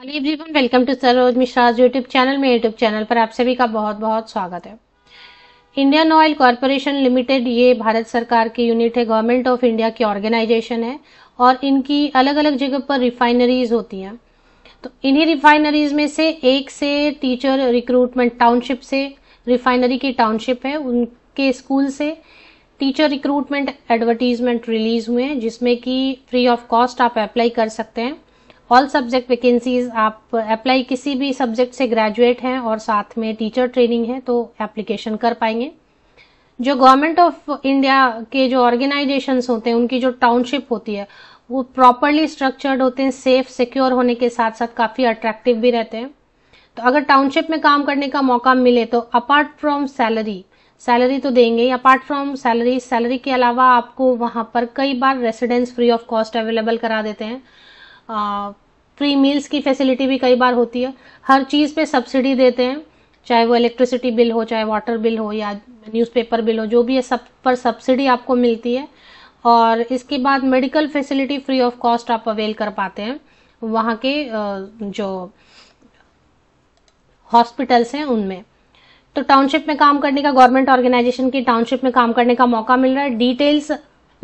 hello everyone welcome to Saroj Mishra YouTube channel में YouTube channel पर आप सभी का बहुत बहुत स्वागत है इंडियन ऑयल कॉरपोरेशन लिमिटेड ये भारत सरकार की यूनिट है गवर्नमेंट ऑफ इंडिया की ऑर्गेनाइजेशन है और इनकी अलग अलग जगह पर रिफाइनरीज होती हैं तो इन्हीं रिफाइनरीज में से एक से टीचर रिक्रूटमेंट टाउनशिप से रिफाइनरी की टाउनशिप है उनके स्कूल से टीचर रिक्रूटमेंट एडवर्टीजमेंट रिलीज हुए हैं जिसमें कि फ्री ऑफ कॉस्ट आप अप्लाई कर सकते हैं ऑल सब्जेक्ट वैकेंसीज आप अप्लाई किसी भी सब्जेक्ट से ग्रेजुएट हैं और साथ में टीचर ट्रेनिंग है तो एप्लीकेशन कर पाएंगे जो गवर्नमेंट ऑफ इंडिया के जो ऑर्गेनाइजेशन होते हैं उनकी जो टाउनशिप होती है वो प्रॉपरली स्ट्रक्चर्ड होते हैं सेफ सिक्योर होने के साथ साथ काफ़ी अट्रैक्टिव भी रहते हैं तो अगर टाउनशिप में काम करने का मौका मिले तो अपार्ट फ्रॉम सैलरी सैलरी तो देंगे ही अपार्ट फ्रॉम सैलरी सैलरी के अलावा आपको वहां पर कई बार residence free of cost available करा देते हैं फ्री मील्स की फैसिलिटी भी कई बार होती है हर चीज़ पे सब्सिडी देते हैं चाहे वो इलेक्ट्रिसिटी बिल हो चाहे वाटर बिल हो या न्यूज़पेपर बिल हो जो भी है सब पर सब्सिडी आपको मिलती है और इसके बाद medical facility free of cost आप अवेल कर पाते हैं वहाँ के जो हॉस्पिटल्स हैं उनमें तो टाउनशिप में काम करने का गवर्नमेंट ऑर्गेनाइजेशन की टाउनशिप में काम करने का मौका मिल रहा है डिटेल्स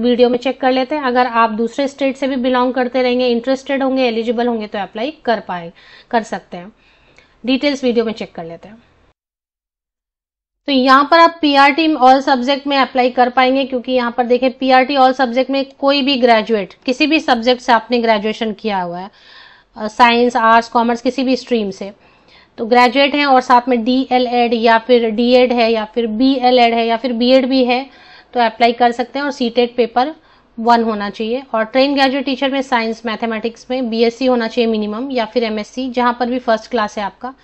वीडियो में चेक कर लेते हैं अगर आप दूसरे स्टेट से भी बिलोंग करते रहेंगे इंटरेस्टेड होंगे एलिजिबल होंगे तो अप्लाई कर पाए कर सकते हैं डिटेल्स वीडियो में चेक कर लेते हैं तो यहाँ पर आप पीआरटी ऑल सब्जेक्ट में अप्लाई कर पाएंगे क्योंकि यहाँ पर देखें पीआरटी ऑल सब्जेक्ट में कोई भी ग्रेजुएट किसी भी सब्जेक्ट से आपने ग्रेजुएशन किया हुआ है साइंस आर्ट्स कॉमर्स किसी भी स्ट्रीम से तो ग्रेजुएट हैं और साथ में डी एल एड या फिर डी एड है या फिर बी एल एड है या फिर बी एड भी है तो अप्लाई कर सकते हैं और सी पेपर वन होना चाहिए और ट्रेन ग्रेजुएट टीचर में साइंस मैथमेटिक्स में बीएससी होना चाहिए मिनिमम या फिर एमएससी जहाँ पर भी फर्स्ट क्लास है आपका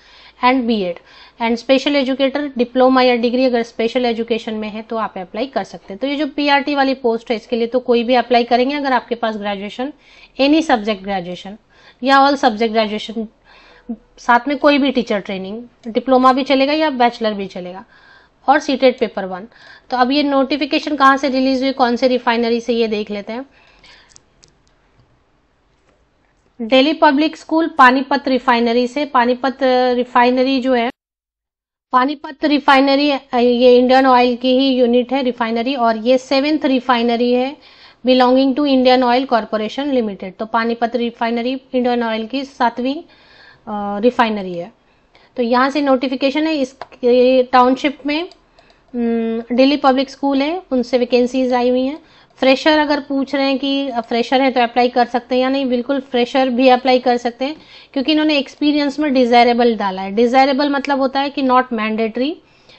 and BEd and special educator diploma या डिग्री अगर स्पेशल एजुकेशन में है तो आप अप्लाई कर सकते हैं तो ये जो पीआरटी वाली पोस्ट है इसके लिए तो कोई भी अप्लाई करेंगे अगर आपके पास ग्रेजुएशन एनी सब्जेक्ट ग्रेजुएशन या ऑल सब्जेक्ट ग्रेजुएशन साथ में कोई भी टीचर ट्रेनिंग डिप्लोमा भी चलेगा या बैचलर भी चलेगा और सीटेड पेपर वन तो अब ये नोटिफिकेशन कहाँ से रिलीज हुई कौन से रिफाइनरी से ये देख लेते हैं Delhi public school Panipat refinery से पानीपत रिफाइनरी जो है पानीपत रिफाइनरी ये इंडियन ऑयल की ही यूनिट है रिफाइनरी और ये सेवेंथ रिफाइनरी है belonging to Indian oil corporation limited तो पानीपत रिफाइनरी इंडियन ऑयल की सातवीं रिफाइनरी है तो यहाँ से नोटिफिकेशन है इस टाउनशिप में दिल्ली पब्लिक स्कूल है उनसे वैकेंसीज आई हुई हैं फ्रेशर अगर पूछ रहे हैं कि फ्रेशर है तो अप्लाई कर सकते हैं या नहीं बिल्कुल फ्रेशर भी अप्लाई कर सकते हैं क्योंकि इन्होंने एक्सपीरियंस में डिजायरेबल डाला है डिजायरेबल मतलब होता है कि नॉट मैंडेटरी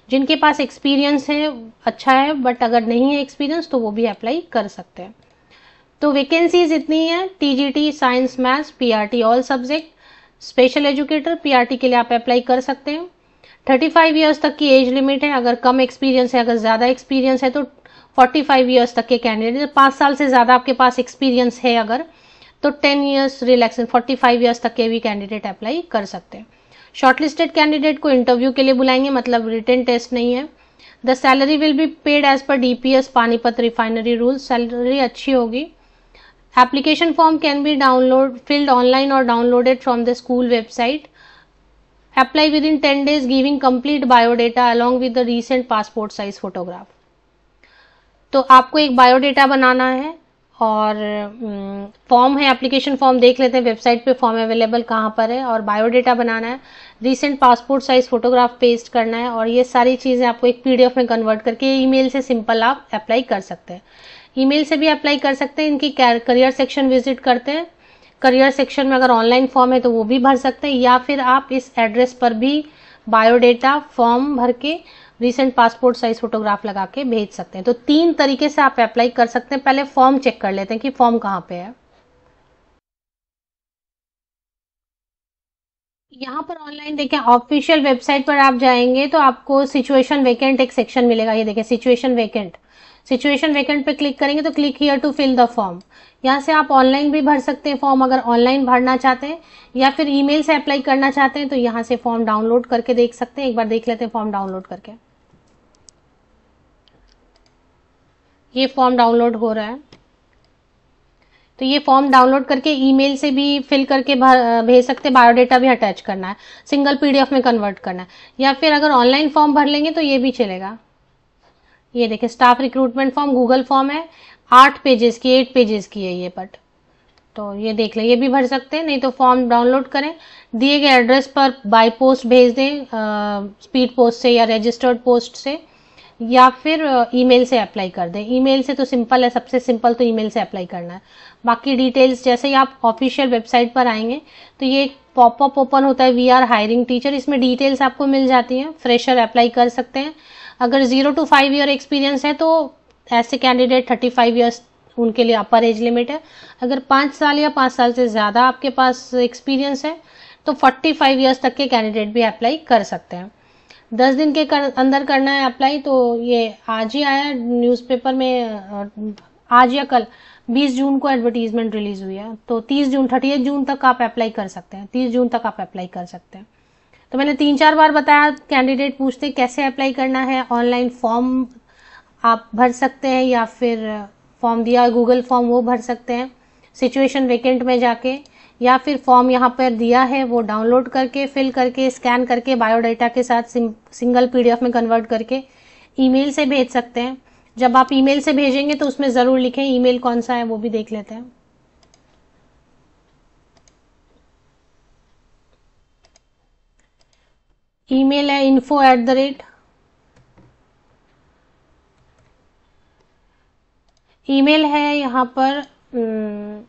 जिनके पास एक्सपीरियंस है अच्छा है बट अगर नहीं है एक्सपीरियंस तो वो भी अप्लाई कर सकते हैं तो वैकेंसीज इतनी है T science maths P all subject special educator PRT के लिए आप अप्लाई कर सकते हैं थर्टी फाइव ईयर्स तक की एज लिमिट है अगर कम एक्सपीरियंस है अगर ज़्यादा एक्सपीरियंस है तो फोर्टी फाइव ईयर्स तक के कैंडिडेट पाँच साल से ज़्यादा आपके पास एक्सपीरियंस है अगर तो ten years relaxation forty five years तक के भी कैंडिडेट अप्लाई कर सकते हैं शॉर्टलिस्टेड कैंडिडेट को इंटरव्यू के लिए बुलाएंगे मतलब रिटर्न टेस्ट नहीं है the salary will be paid as per DPS Panipat refinery rule salary अच्छी होगी application form can be download filled online और downloaded from the school website apply within ten days giving complete biodata along with recent passport size photograph तो आपको एक biodata बनाना है और form हम्म, है एप्लीकेशन फॉर्म देख लेते हैं वेबसाइट पर फॉर्म अवेलेबल कहाँ पर है और बायोडेटा बनाना है recent passport size photograph paste करना है और ये सारी चीज़ें आपको एक पीडीएफ में कन्वर्ट करके ई मेल से सिंपल आप अप्लाई कर सकते हैं ईमेल से भी अप्लाई कर सकते हैं इनकी करियर सेक्शन विजिट करते हैं करियर सेक्शन में अगर ऑनलाइन फॉर्म है तो वो भी भर सकते हैं या फिर आप इस एड्रेस पर भी बायोडेटा फॉर्म भर के रिसेंट पासपोर्ट साइज फोटोग्राफ लगा के भेज सकते हैं तो तीन तरीके से आप अप्लाई कर सकते हैं पहले फॉर्म चेक कर लेते हैं कि फॉर्म कहाँ पे है यहाँ पर ऑनलाइन देखिए ऑफिशियल वेबसाइट पर आप जाएंगे तो आपको सिचुएशन वेकेंट एक सेक्शन मिलेगा ये देखिए सिचुएशन वेकेंट सिचुएशन वेकेंट पे क्लिक करेंगे तो click here to fill the form यहाँ से आप ऑनलाइन भी भर सकते हैं फॉर्म अगर ऑनलाइन भरना चाहते हैं या फिर ईमेल से अप्लाई करना चाहते हैं तो यहाँ से फॉर्म डाउनलोड करके देख सकते हैं एक बार देख लेते हैं फॉर्म डाउनलोड करके ये फॉर्म डाउनलोड हो रहा है तो ये फॉर्म डाउनलोड करके ईमेल से भी फिल करके भेज सकते हैं बायोडेटा भी अटैच करना है सिंगल पीडीएफ में कन्वर्ट करना है या फिर अगर ऑनलाइन फॉर्म भर लेंगे तो ये भी चलेगा ये देखिए staff recruitment form Google form है आठ पेजेस की एट पेजेस की है ये बट तो ये देख लें ये भी भर सकते हैं नहीं तो फॉर्म डाउनलोड करें दिए गए एड्रेस पर बाई पोस्ट भेज दें स्पीड पोस्ट से या रजिस्टर्ड पोस्ट से या फिर ईमेल uh, से अप्लाई कर दें ईमेल से तो सिंपल है सबसे सिंपल तो ईमेल से अप्लाई करना है बाकी डिटेल्स जैसे ही आप ऑफिशियल वेबसाइट पर आएंगे तो ये एक पॉपअप ओपन होता है वी आर हायरिंग टीचर इसमें डिटेल्स आपको मिल जाती हैं फ्रेशर अप्लाई कर सकते हैं अगर zero to five year experience है तो ऐसे कैंडिडेट थर्टी फाइव ईयर्स उनके लिए अपर एज लिमिट है अगर पाँच साल या पाँच साल से ज़्यादा आपके पास एक्सपीरियंस है तो फोर्टी फाइव ईयर्स तक के कैंडिडेट भी अप्लाई कर सकते हैं दस दिन के कर, अंदर करना है अप्लाई तो ये आज ही आया न्यूज़पेपर में आज या कल 20 जून को एडवर्टीजमेंट रिलीज हुई है तो 30 जून थर्टी जून तक आप अप्लाई कर सकते हैं 30 जून तक आप अप्लाई कर सकते हैं तो मैंने तीन चार बार बताया कैंडिडेट पूछते कैसे अप्लाई करना है ऑनलाइन फॉर्म आप भर सकते हैं या फिर फॉर्म दिया गूगल फॉर्म वो भर सकते हैं सिचुएशन वेकेंट में जाके या फिर फॉर्म यहाँ पर दिया है वो डाउनलोड करके फिल करके स्कैन करके बायोडाटा के साथ सिंगल पीडीएफ में कन्वर्ट करके ईमेल से भेज सकते हैं जब आप ईमेल से भेजेंगे तो उसमें ज़रूर लिखें ईमेल कौन सा है वो भी देख लेते हैं ईमेल है info at the rate email है यहाँ पर hmm,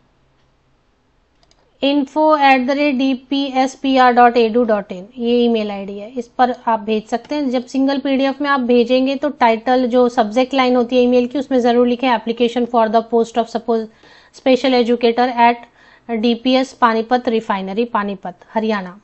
info at the rate D P S P R dot edu dot in ये ईमेल आईडी है इस पर आप भेज सकते हैं जब सिंगल पीडीएफ में आप भेजेंगे तो टाइटल जो सब्जेक्ट लाइन होती है ईमेल की उसमें ज़रूर लिखें application for the post of suppose special educator at D P S Panipat refinery Panipat Haryana